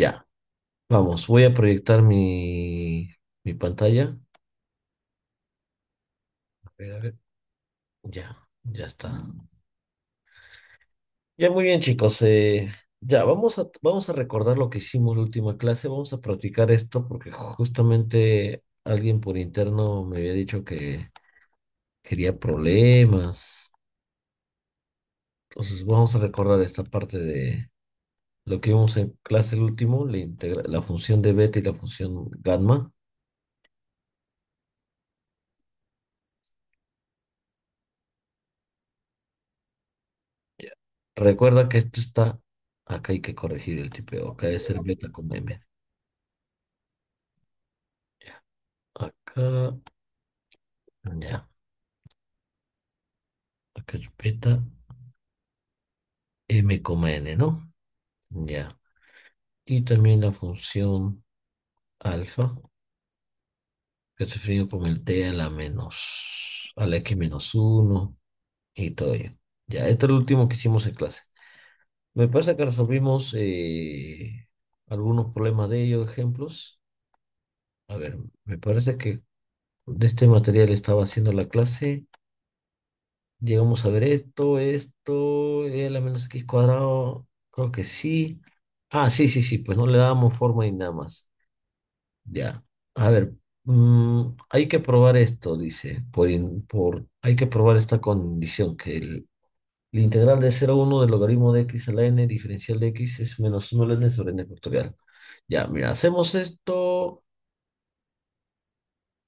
Ya, vamos, voy a proyectar mi, mi pantalla. Ya, ya está. Ya, muy bien, chicos. Eh, ya, vamos a, vamos a recordar lo que hicimos la última clase. Vamos a practicar esto porque justamente alguien por interno me había dicho que quería problemas. Entonces, vamos a recordar esta parte de, lo que vimos en clase el último, la, función de beta y la función gamma. Recuerda que esto está, acá hay que corregir el tipeo, acá es ser beta con m. Acá, ya, acá es beta m, n, ¿no? Ya. Y también la función alfa que se definido con el t a la menos, a x menos 1 y todo ello. Ya, esto es lo último que hicimos en clase. Me parece que resolvimos eh, algunos problemas de ello, ejemplos. A ver, me parece que de este material estaba haciendo la clase. Llegamos a ver esto, esto, e a a menos x cuadrado, que sí. Ah, sí, sí, sí, pues no le dábamos forma y nada más. Ya. A ver, mm, hay que probar esto, dice, por, por, hay que probar esta condición, que el, integral de 1 del logaritmo de x a la n diferencial de x es menos 1 n sobre n factorial. Ya, mira, hacemos esto.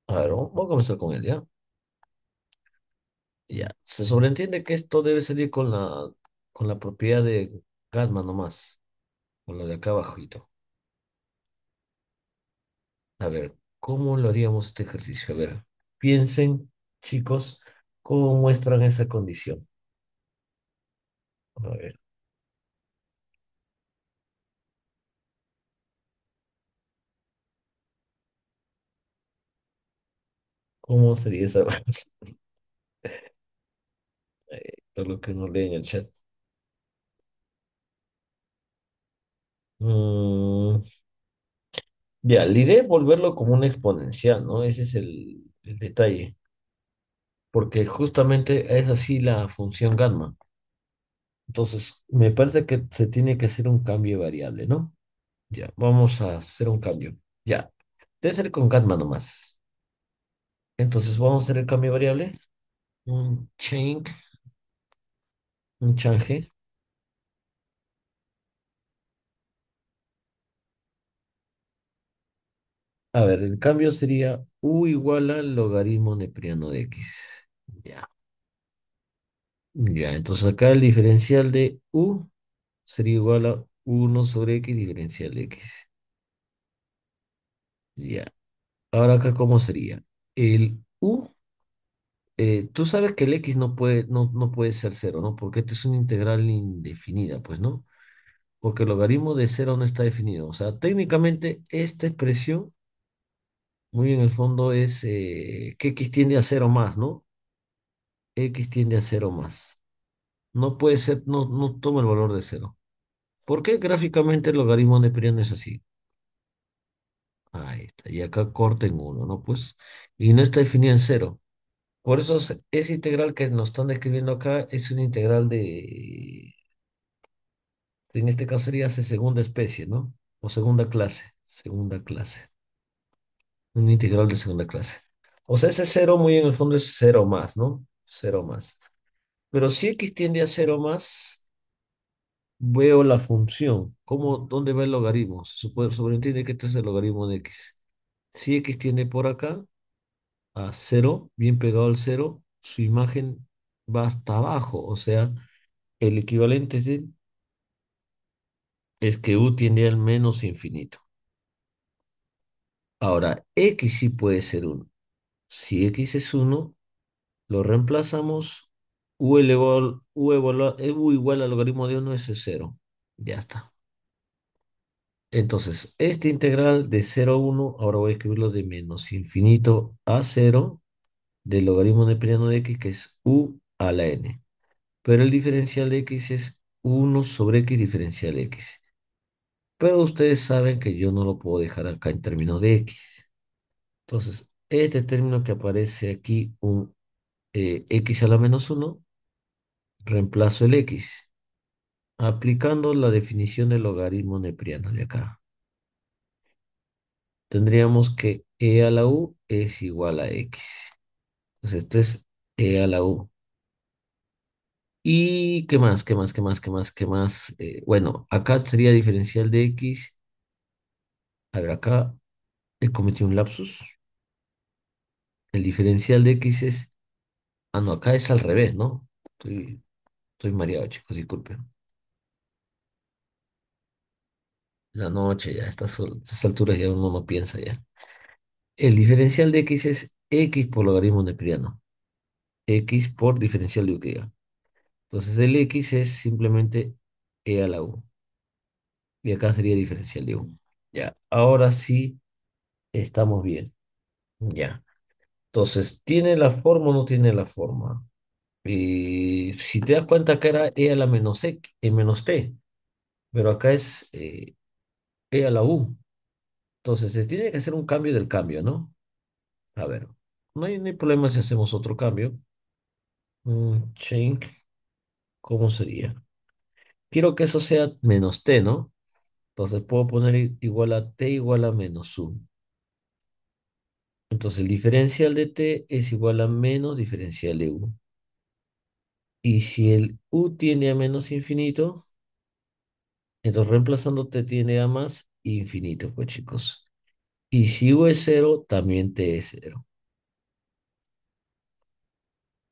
A ver, vamos a comenzar con él, ¿ya? Ya, se sobreentiende que esto debe salir con la, con la propiedad de Calma nomás, con lo de acá abajo. A ver, ¿cómo lo haríamos este ejercicio? A ver, piensen, chicos, cómo muestran esa condición. A ver. ¿Cómo sería esa? Eh, todo lo que no leen el chat. Mm, ya, la idea es volverlo como una exponencial, ¿no? Ese es el, detalle, porque justamente es así la función gamma. Entonces, me parece que se tiene que hacer un cambio de variable, ¿no? Ya, vamos a hacer un cambio. Ya, debe ser con gamma nomás. Entonces, vamos a hacer el cambio variable. Un change, un change. A ver, el cambio sería u igual al logaritmo nepriano de x. Ya. Ya, entonces acá el diferencial de u sería igual a 1 sobre x diferencial de x. Ya. Ahora acá, ¿cómo sería? El u, eh, tú sabes que el x no puede, no, no puede ser cero, ¿no? Porque esto es una integral indefinida, pues, ¿no? Porque el logaritmo de cero no está definido. O sea, técnicamente esta expresión muy bien, el fondo es eh, que X tiende a cero más, ¿no? X tiende a cero más. No puede ser, no, no toma el valor de cero. ¿Por qué gráficamente el logaritmo de es así? Ahí está. Y acá corta en uno, ¿no? Pues, y no está definida en cero. Por eso esa integral que nos están describiendo acá es una integral de... En este caso sería segunda especie, ¿no? O segunda clase. Segunda clase. Un integral de segunda clase. O sea, ese cero muy en el fondo es cero más, ¿no? Cero más. Pero si x tiende a cero más, veo la función. ¿Cómo, dónde va el logaritmo? Se sobreentiende que este es el logaritmo de x. Si x tiende por acá a cero, bien pegado al cero, su imagen va hasta abajo. O sea, el equivalente es que u tiende al menos infinito. Ahora, x sí puede ser 1. Si x es 1, lo reemplazamos, u eh, u, igual al logaritmo de 1, eso es 0. Ya está. Entonces, esta integral de 0 a 1, ahora voy a escribirlo de menos infinito a 0 del logaritmo de neperiano de x, que es u a la n. Pero el diferencial de x es 1 sobre x diferencial de x. Pero ustedes saben que yo no lo puedo dejar acá en términos de x. Entonces, este término que aparece aquí, un eh, x a la menos 1, reemplazo el x, aplicando la definición del logaritmo nepriano de acá. Tendríamos que e a la u es igual a x. Entonces, esto es e a la u. ¿Y qué más? ¿Qué más? ¿Qué más? ¿Qué más? ¿Qué más? Eh, bueno, acá sería diferencial de x. A ver, acá he cometido un lapsus. El diferencial de x es... Ah, no, acá es al revés, ¿no? Estoy, estoy mareado, chicos, disculpen. La noche ya, a estas, alturas ya uno no piensa ya. El diferencial de x es x por logaritmo neperiano. x por diferencial de Ukega. Entonces el x es simplemente e a la u. Y acá sería diferencial de u Ya, ahora sí estamos bien. Ya. Entonces, ¿tiene la forma o no tiene la forma? y eh, si te das cuenta que era e a la menos, x, e menos t, pero acá es eh, e a la u. Entonces, se tiene que hacer un cambio del cambio, ¿no? A ver, no hay, problema si hacemos otro cambio. Mm, change. ¿Cómo sería? Quiero que eso sea menos t, ¿no? Entonces puedo poner igual a t igual a menos 1. Entonces el diferencial de t es igual a menos diferencial de u. Y si el u tiene a menos infinito, entonces reemplazando t tiene a más infinito, pues chicos. Y si u es 0, también t es 0.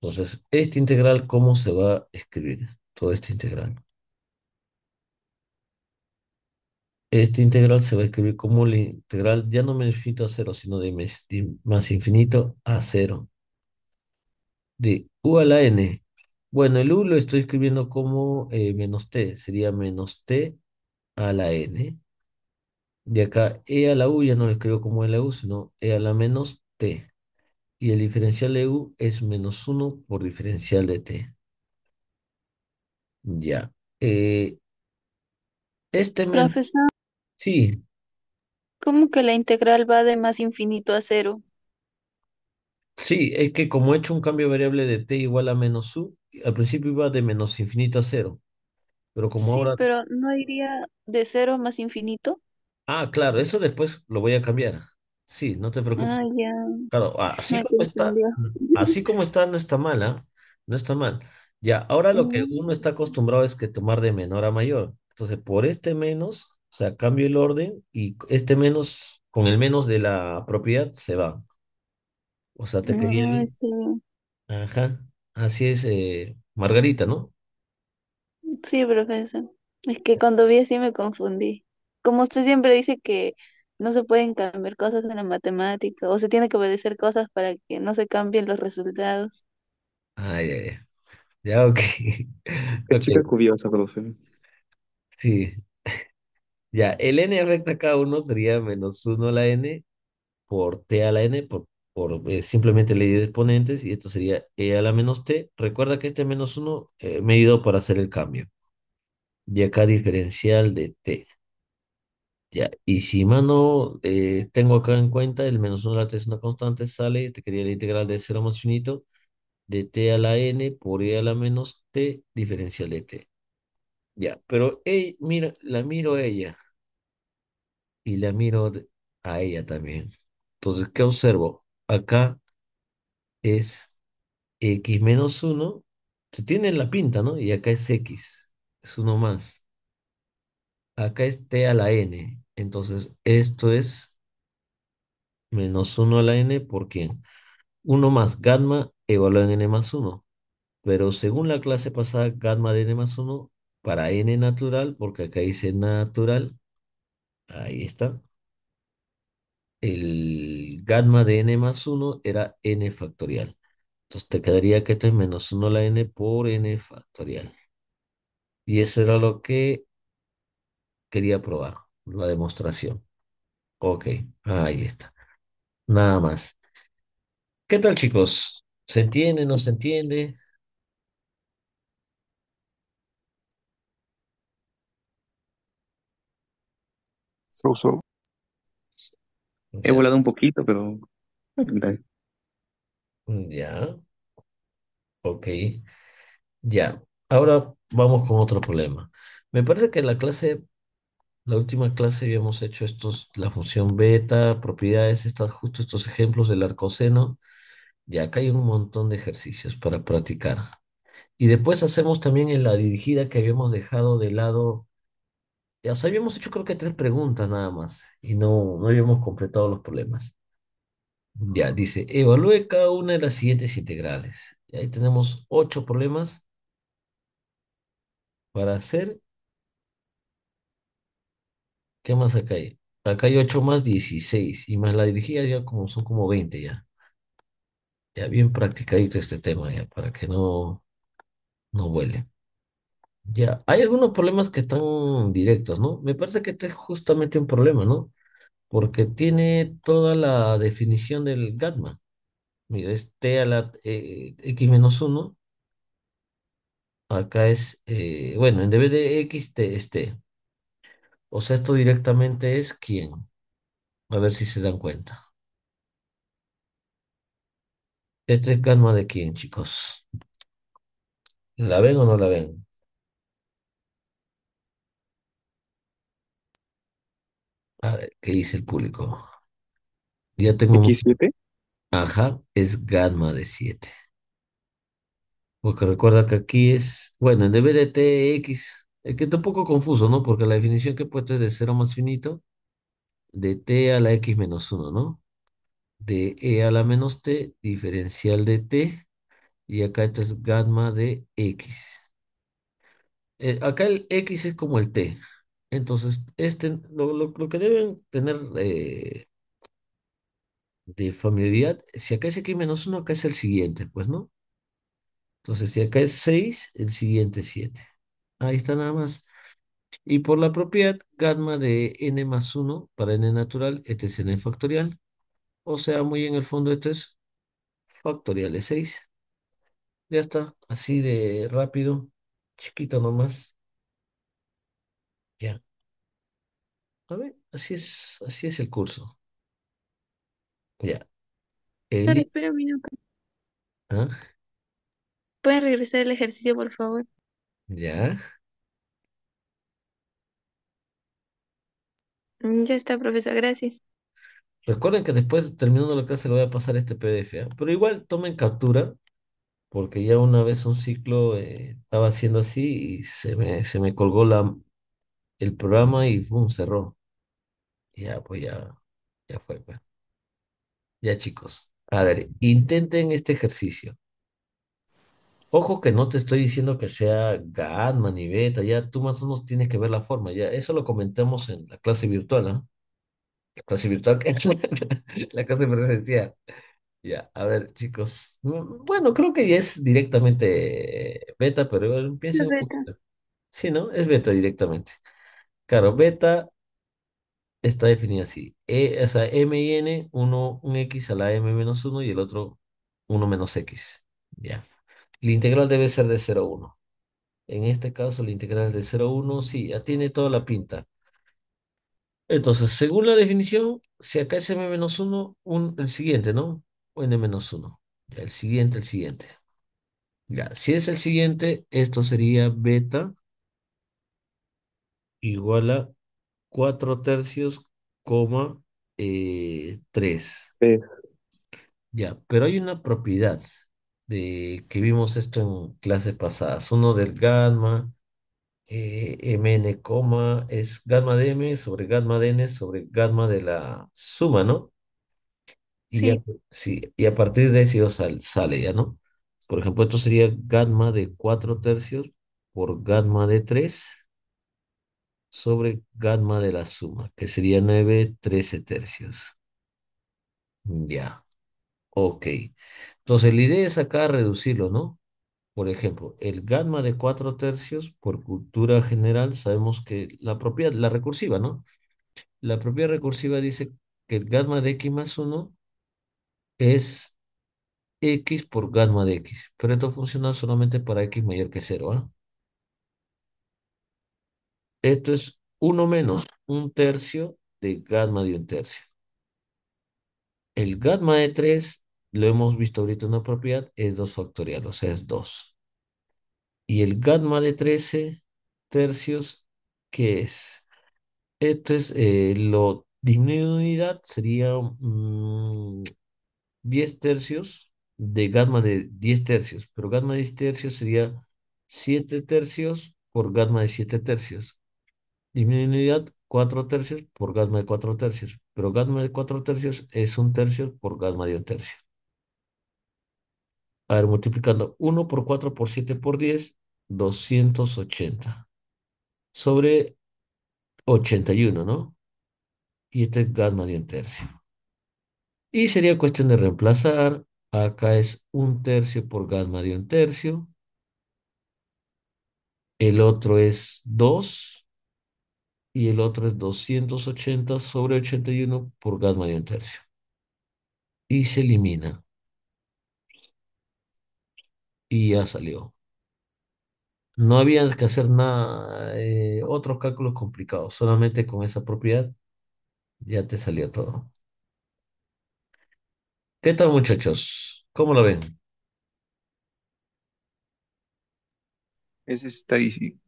Entonces, esta integral, ¿cómo se va a escribir? Todo esta integral. Esta integral se va a escribir como la integral ya no menos infinito a cero, sino de más infinito a cero. De u a la n. Bueno, el u lo estoy escribiendo como eh, menos t. Sería menos t a la n. De acá e a la u ya no lo escribo como e la u, sino e a la menos t y el diferencial de u es menos 1 por diferencial de t. Ya. Eh, este... Profesor. Sí. ¿Cómo que la integral va de más infinito a cero? Sí, es que como he hecho un cambio variable de t igual a menos u, al principio iba de menos infinito a cero. Pero como sí, ahora... pero ¿no iría de cero más infinito? Ah, claro, eso después lo voy a cambiar. Sí, no te preocupes. Ah, claro, así como está, mm, así como está, no está mal, ¿ah? No está mal. Ya, ahora lo que uno está acostumbrado es que tomar de menor a mayor. Entonces, por este menos, o sea, cambio el orden y este menos, con el menos de la propiedad, se va. O sea, te quería ah, Ajá, así es, eh, Margarita, ¿no? Sí, profesor. Es que cuando vi así me confundí. Como usted siempre dice que no se pueden cambiar cosas en la matemática o se tiene que obedecer cosas para que no se cambien los resultados. Ah, ya, ya. Ya, ok. sí. Ya, el n recta K1 sería menos 1 a la n por t a la n por, eh, simplemente ley de exponentes y esto sería e a la menos t. Recuerda que este menos 1 eh, me he ido para hacer el cambio. Y acá diferencial de t. Ya, y si, mano, eh, tengo acá en cuenta el menos 1 de la t es una constante, sale, te quería la integral de 0 más infinito de t a la n por e a la menos t diferencial de t. Ya, pero mira, la miro a ella y la miro a ella también. Entonces, ¿qué observo? Acá es x menos 1, se tiene la pinta, ¿no? Y acá es x, es 1 más. Acá es t a la n. Entonces, esto es menos 1 a la n por quién. 1 más gamma evaluado en n más 1. Pero según la clase pasada, gamma de n más 1 para n natural, porque acá dice natural, ahí está. El gamma de n más 1 era n factorial. Entonces te quedaría que esto es menos 1 a la n por n factorial. Y eso era lo que quería probar, la demostración. Ok, ahí está. Nada más. ¿Qué tal, chicos? ¿Se entiende? ¿No se entiende? So, so. He volado un poquito, pero... Ya. Ok. Ya. Ahora vamos con otro problema. Me parece que la clase la última clase habíamos hecho estos, la función beta, propiedades, está justo estos ejemplos del arcoseno. Y acá hay un montón de ejercicios para practicar. Y después hacemos también en la dirigida que habíamos dejado de lado. Ya o sea, habíamos hecho creo que tres preguntas nada más y no, no habíamos completado los problemas. Ya, dice, evalúe cada una de las siguientes integrales. Y ahí tenemos ocho problemas para hacer ¿Qué más acá hay? Acá hay 8 más 16 y más la dirigida ya como son como 20 ya. Ya bien practicadito este tema ya para que no, no vuele. Ya, hay algunos problemas que están directos, ¿no? Me parece que este es justamente un problema, ¿no? Porque tiene toda la definición del GATMA. Mira, es t a la eh, x menos 1. Acá es, eh, bueno, en vez de x, t es este, o sea, esto directamente es quién. A ver si se dan cuenta. Este es Gamma de quién, chicos. ¿La ven o no la ven? A ver, ¿qué dice el público? Ya tengo... ¿X7? Ajá, es gamma de 7. Porque recuerda que aquí es, bueno, en DBDTX... Es eh, que está un poco confuso, ¿no? Porque la definición que he puesto es de 0 más finito, de t a la x menos 1, ¿no? De e a la menos t, diferencial de t, y acá esto es gamma de x. Eh, acá el x es como el t. Entonces, este, lo, que deben tener eh, de familiaridad, si acá es x menos 1, acá es el siguiente, pues, ¿no? Entonces, si acá es 6, el siguiente es 7. Ahí está nada más. Y por la propiedad gamma de n más 1 para n natural, este es n factorial. O sea, muy en el fondo esto es factorial de 6. Ya está, así de rápido, chiquito nomás. Ya. A ver, así es, así es el curso. Ya. espera un minuto. ¿Ah? regresar el ejercicio, por favor? Ya. Mm, ya está, profesor, gracias. Recuerden que después, terminando la clase, le voy a pasar este PDF, ¿ah? Pero igual tomen captura, porque ya una vez un ciclo eh, estaba haciendo así y se me, se me colgó la, el programa y ¡pum! cerró. Ya, pues ya, ya fue. Pues. Ya, chicos. A ver, intenten este ejercicio. Ojo que no te estoy diciendo que sea y beta, ya tú más o menos tienes que ver la forma, ya eso lo comentamos en la clase virtual, ¿no? ¿ah? La clase virtual, la clase presencial. Ya, a ver, chicos. Mm, bueno, creo que ya es directamente beta, pero piensen Sí, ¿no? Es beta directamente. Claro, beta está definida así. E, M y N, uno, un X a la M menos uno, y el otro uno menos X. Ya. La integral debe ser de 0,1. En este caso, la integral de 0,1 sí, ya tiene toda la pinta. Entonces, según la definición, si acá es m-1, el siguiente, ¿no? O n-1. el siguiente, el siguiente. Ya, si es el siguiente, esto sería beta igual a 4 tercios, coma 3. Eh, sí. Ya, pero hay una propiedad que vimos esto en clases pasadas. Uno del gamma, eh, mn, coma, es gamma de m sobre gamma de n sobre gamma de la suma, ¿no? Sí, y a partir de eso sale ya, ¿no? Por ejemplo, esto sería gamma de 4 tercios por gamma de 3 sobre gamma de la suma, que sería 9, 13 tercios. Ya, ok. Entonces, la idea es acá reducirlo, ¿no? Por ejemplo, el gamma de 4 tercios, por cultura general, sabemos que la propiedad, la recursiva, ¿no? La propiedad recursiva dice que el gamma de x más 1 es x por gamma de x. Pero esto funciona solamente para x mayor que 0, ¿ah? Esto es 1 menos un tercio de gamma de un tercio. El gamma de 3 lo hemos visto ahorita en la propiedad, es 2 factorial, o sea, es 2. Y el gamma de 13 tercios, ¿qué es? Esto es, eh, lo disminuido de unidad, sería 10 mm, tercios de gamma de 10 tercios, pero gamma de 10 tercios sería 7 tercios por gamma de 7 tercios. Disminuido de unidad 4 tercios por gamma de 4 tercios, pero gamma de 4 tercios es 1 tercio por gamma de 1 tercio. A ver, multiplicando 1 por 4 por 7 por 10, 280. Sobre 81, ¿no? Y este es gamma de un tercio. Y sería cuestión de reemplazar. Acá es un tercio por gamma de un tercio. El otro es 2. Y el otro es 280 sobre 81 por gamma de un tercio. Y se elimina y ya salió. No había que hacer nada, eh, otros cálculos complicados, solamente con esa propiedad ya te salió todo. ¿Qué tal, muchachos? ¿Cómo lo ven? Ese está easy.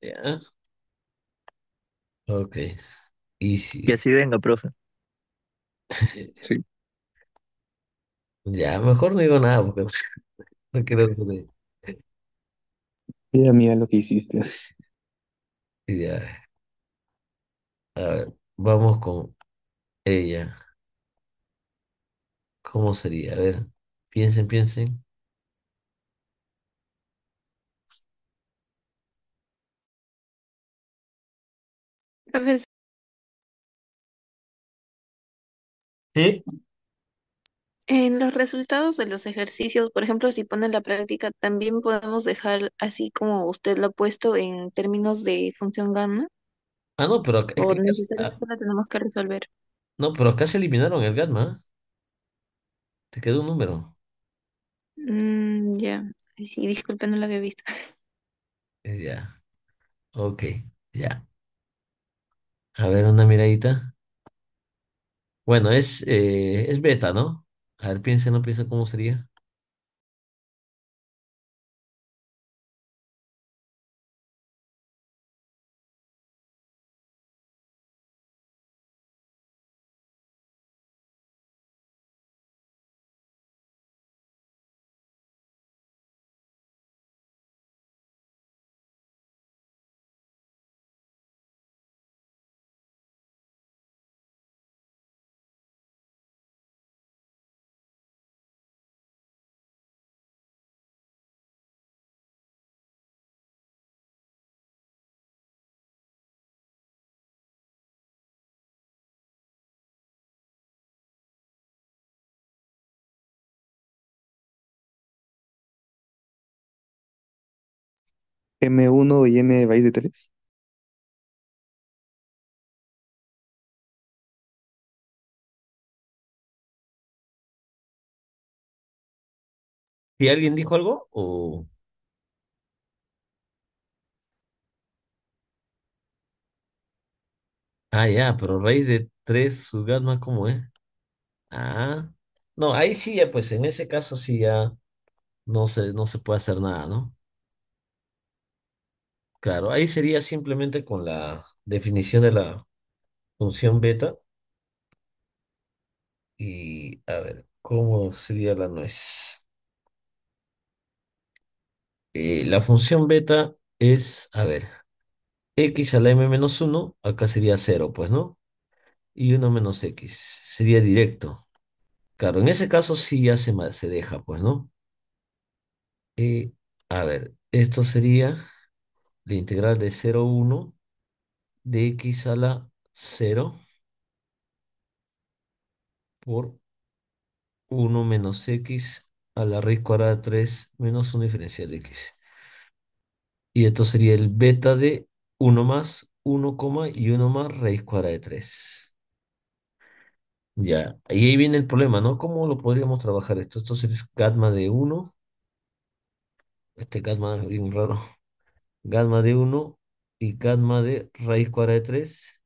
Ya. Ok. Easy. Y así venga, profe. Sí. Ya, mejor no digo nada porque no Mira, mía lo que hiciste. Ya. vamos con ella. ¿Cómo sería? A ver, piensen, piensen. Profesor, Sí. En los resultados de los ejercicios, por ejemplo, si ponen la práctica, también podemos dejar así como usted lo ha puesto en términos de función gamma, Ah, no, pero acá- o necesariamente ah. la tenemos que resolver. no, pero acá se eliminaron el gamma. Te quedó un número. Mm, ya, sí, disculpe, no la había visto. Eh, ya. Ok. Ya. A ver, una miradita. Bueno, es, eh, es beta, ¿no? A ver, piensa, no piensa cómo sería. M1 y N raíz de tres. ¿Y alguien dijo algo? ¿O Ah, ya, pero raíz de 3, su gamma, ¿cómo es? Ah, no, ahí sí, ya, pues en ese caso sí ya no se, no se puede hacer nada, ¿no? Claro, ahí sería simplemente con la definición de la función beta y a ver, ¿cómo sería la nuez? Eh, la función beta es, a ver, x a la m menos 1, acá sería 0, pues, ¿no? Y 1 menos x, sería directo. Claro, en ese caso sí ya se, se deja, pues, ¿no? Y, eh, a ver, esto sería la integral de 0, 1 de x a la 0 por 1 menos x a la raíz cuadrada de 3 menos 1 diferencial de x. Y esto sería el beta de 1 más 1, y 1 más raíz cuadrada de 3. Ya, ahí viene el problema, ¿no? ¿Cómo lo podríamos trabajar esto? Esto sería gamma de 1. Este gamma es bien raro gamma de 1 y gamma de raíz cuadrada de 3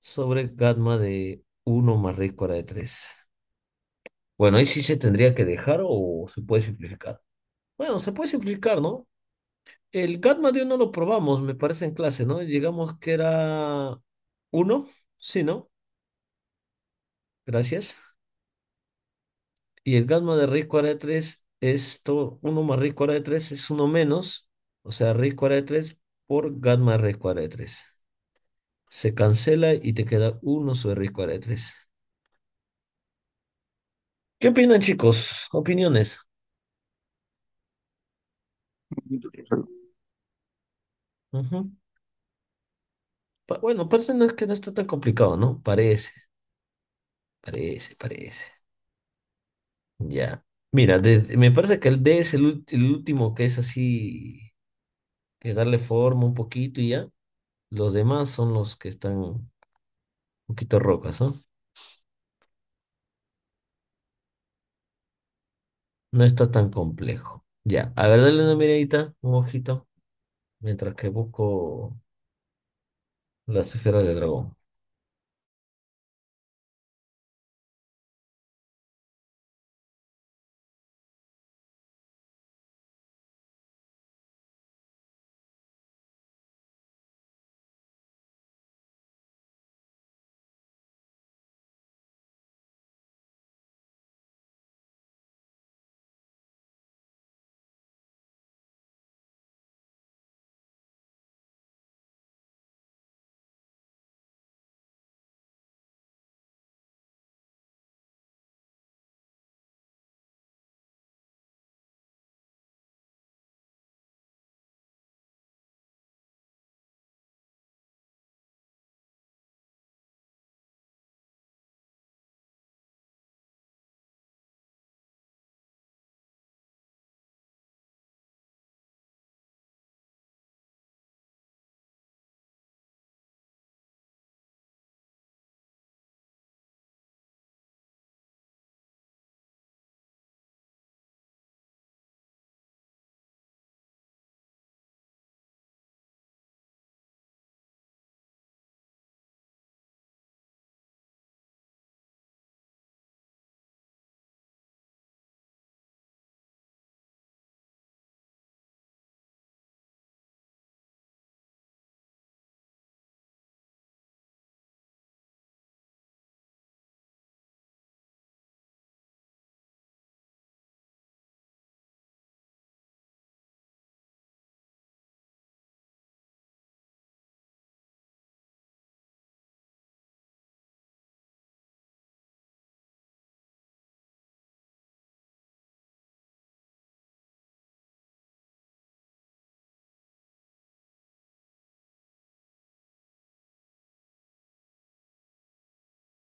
sobre gamma de 1 más raíz cuadrada de 3. Bueno, ahí sí se tendría que dejar o se puede simplificar. Bueno, se puede simplificar, ¿no? El gamma de 1 lo probamos, me parece, en clase, ¿no? Llegamos que era 1, ¿sí, no? Gracias. Y el gamma de raíz cuadrada de 3, esto, 1 más raíz cuadrada de 3 es 1 menos o sea, raíz cuadrada e 3 por gamma raíz cuadrada de 3. Se cancela y te queda 1 sobre raíz cuadrada de 3. ¿Qué opinan, chicos? Opiniones. bueno, parece que no está tan complicado, ¿no? Parece. Parece, parece. Ya. Mira, me parece que el D es el último que es así que darle forma un poquito y ya. Los demás son los que están un poquito rocas, ¿no? No está tan complejo. Ya, a ver, dale una miradita, un ojito, mientras que busco la esferas de dragón.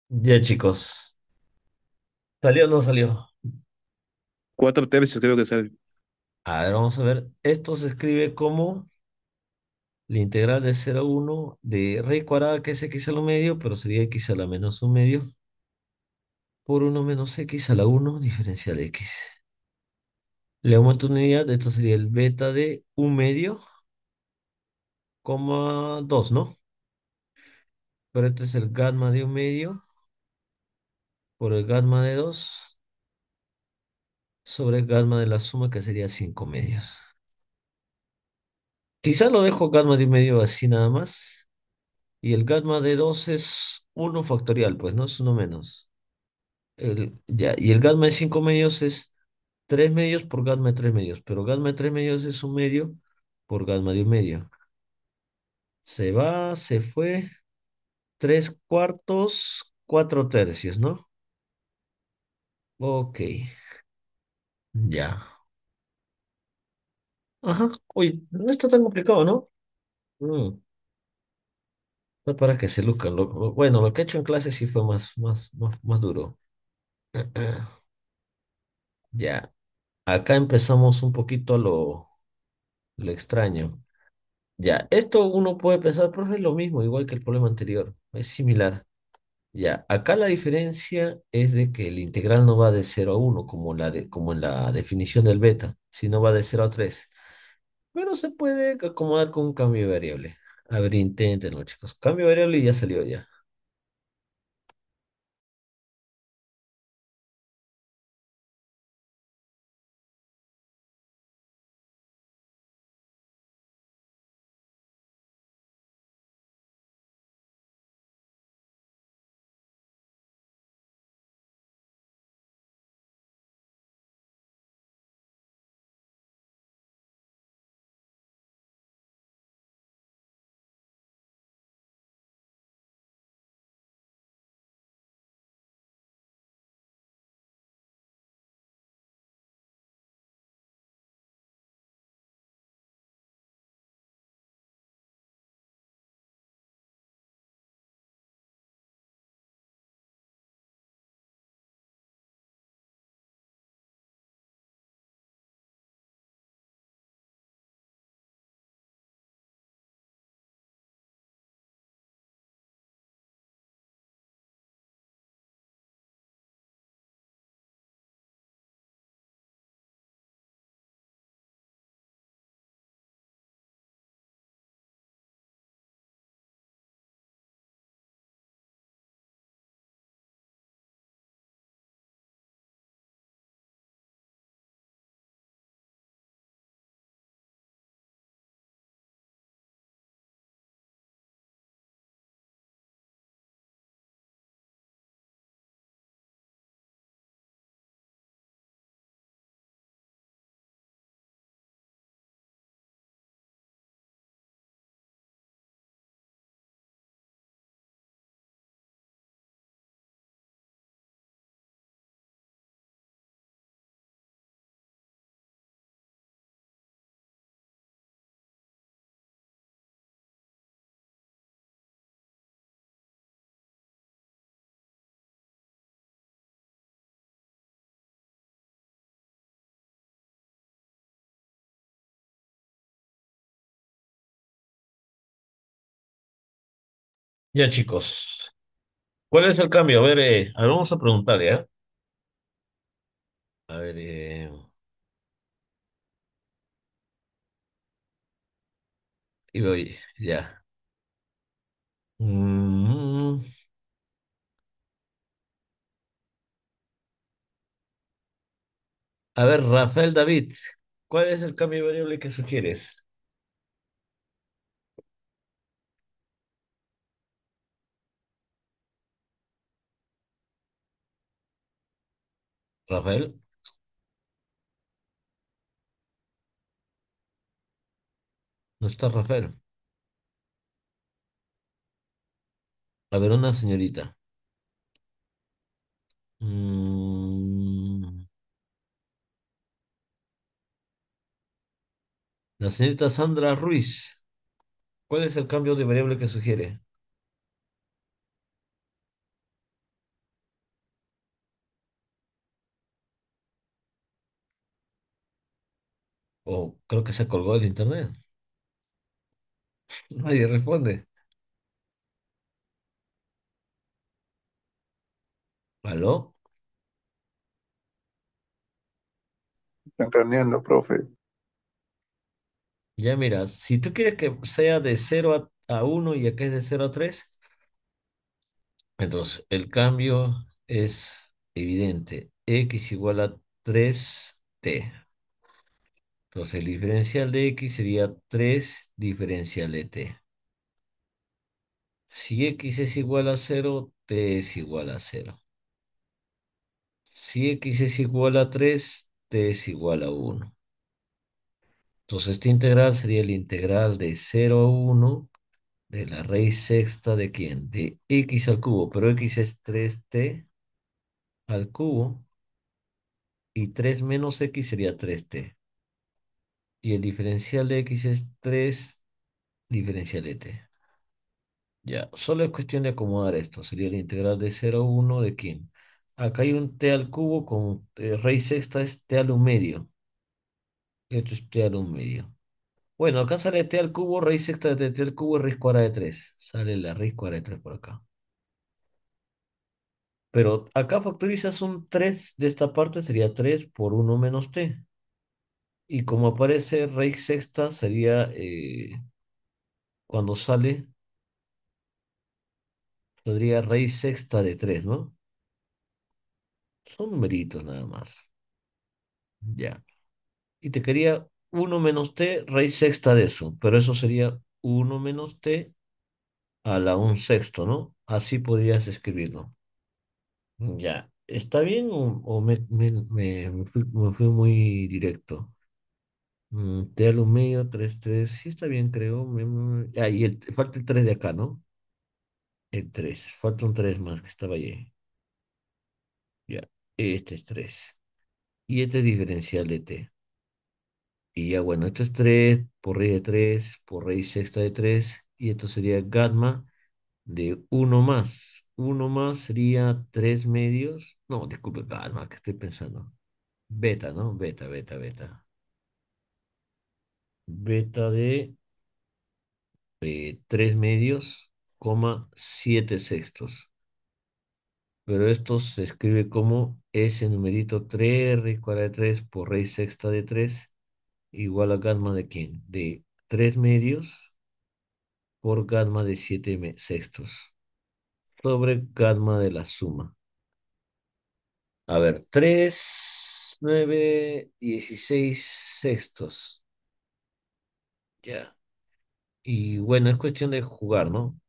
Ya, chicos. ¿Salió o no salió? Cuatro tercios creo que sale. A ver, vamos a ver. Esto se escribe como la integral de 0 a 1 de rey cuadrada, que es x a lo medio, pero sería x a la menos 1 medio, por 1 menos x a la 1, diferencial x. Le aumento una unidad, esto sería el beta de 1 medio, coma 2, ¿no? Pero este es el gamma de 1 medio, por el gamma de 2 sobre el gamma de la suma, que sería 5 medios. Quizá lo dejo gamma de medio así nada más. Y el gamma de 2 es 1 factorial, pues, ¿no? Es 1 menos. El, ya, y el gamma de 5 medios es 3 medios por gamma de 3 medios. Pero gamma de 3 medios es 1 medio por gamma de 1 medio. Se va, se fue. 3 cuartos, 4 tercios, ¿no? Ok, ya. Ajá. uy, no está tan complicado, ¿no? Mm. para que se luzcan. bueno, lo que he hecho en clase sí fue más, más, más, duro. Ya. Acá empezamos un poquito a lo, lo extraño. Ya. Esto uno puede pensar, profe, es lo mismo, igual que el problema anterior. Es similar. Ya, acá la diferencia es de que el integral no va de 0 a 1, como, la de- como en la definición del beta, sino va de 0 a 3. Pero se puede acomodar con un cambio de variable. A ver, inténtenlo, chicos. Cambio de variable y ya salió ya. Ya, chicos. ¿Cuál es el cambio? A ver, eh, vamos a preguntarle, ¿eh? A ver, eh. y voy, ya. Mm. a ver, Rafael David, ¿cuál es el cambio variable que sugieres? Rafael, no está Rafael. A ver, una señorita. Mm. La señorita Sandra Ruiz, ¿cuál es el cambio de variable que sugiere? O creo que se colgó el internet. Nadie responde. ¿Aló? Están craneando, profe. Ya mira, si tú quieres que sea de 0 a, 1 y acá es de 0 a 3, entonces el cambio es evidente. X igual a 3t. Entonces el diferencial de x sería 3 diferencial de t. Si x es igual a 0, t es igual a 0. Si x es igual a 3, t es igual a 1. Entonces esta integral sería la integral de 0 a 1 de la raíz sexta de quién? De x al cubo, pero x es 3t al cubo y 3 menos x sería 3t. Y el diferencial de x es 3 diferencial de t. Ya, solo es cuestión de acomodar esto. Sería la integral de 0 1 de quién. Acá hay un t al cubo con eh, raíz sexta es t al 1 medio. Esto es t al 1 medio. Bueno, acá sale t al cubo, raíz sexta de t al cubo, raíz cuadrada de 3. Sale la raíz cuadrada de 3 por acá. Pero acá factorizas un 3 de esta parte, sería 3 por 1 menos t. Y como aparece raíz sexta, sería eh, cuando sale, sería raíz sexta de tres ¿no? Son numeritos nada más. Ya. Y te quería 1 menos t raíz sexta de eso, pero eso sería 1 menos t a la 1 sexto, ¿no? Así podrías escribirlo. Ya. ¿Está bien o, me, fui muy directo? Mm, T aluminio, medio, 3, 3. Sí, está bien, creo. Ah, y el, falta el 3 de acá, ¿no? El 3. Falta un 3 más que estaba allí Ya. Este es 3. Y este es diferencial de T. Y ya, bueno, esto es 3 por raíz de 3 por raíz sexta de 3. Y esto sería gamma de 1 más. 1 más sería 3 medios. No, disculpe, gamma, que estoy pensando. Beta, ¿no? Beta, beta, beta beta de 3 eh, medios, 7 sextos. Pero esto se escribe como ese numerito 3 raíz cuadrada de 3 por raíz sexta de 3 igual a gamma de quién? De 3 medios por gamma de 7 sextos sobre gamma de la suma. A ver, 3, 9, 16 sextos ya. Y bueno, es cuestión de jugar, ¿no?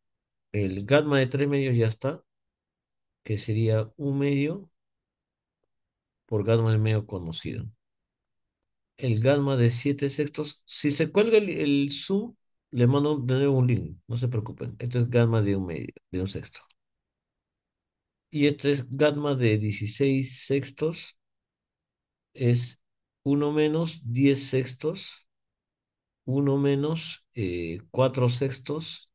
El gamma de tres medios ya está, que sería un medio por gamma de medio conocido. El gamma de siete sextos, si se cuelga el, SU, le mando de nuevo un link, no se preocupen. Esto es gamma de un medio, de un sexto. Y este es gamma de 16 sextos, es 1 menos 10 sextos 1 menos eh, 4 sextos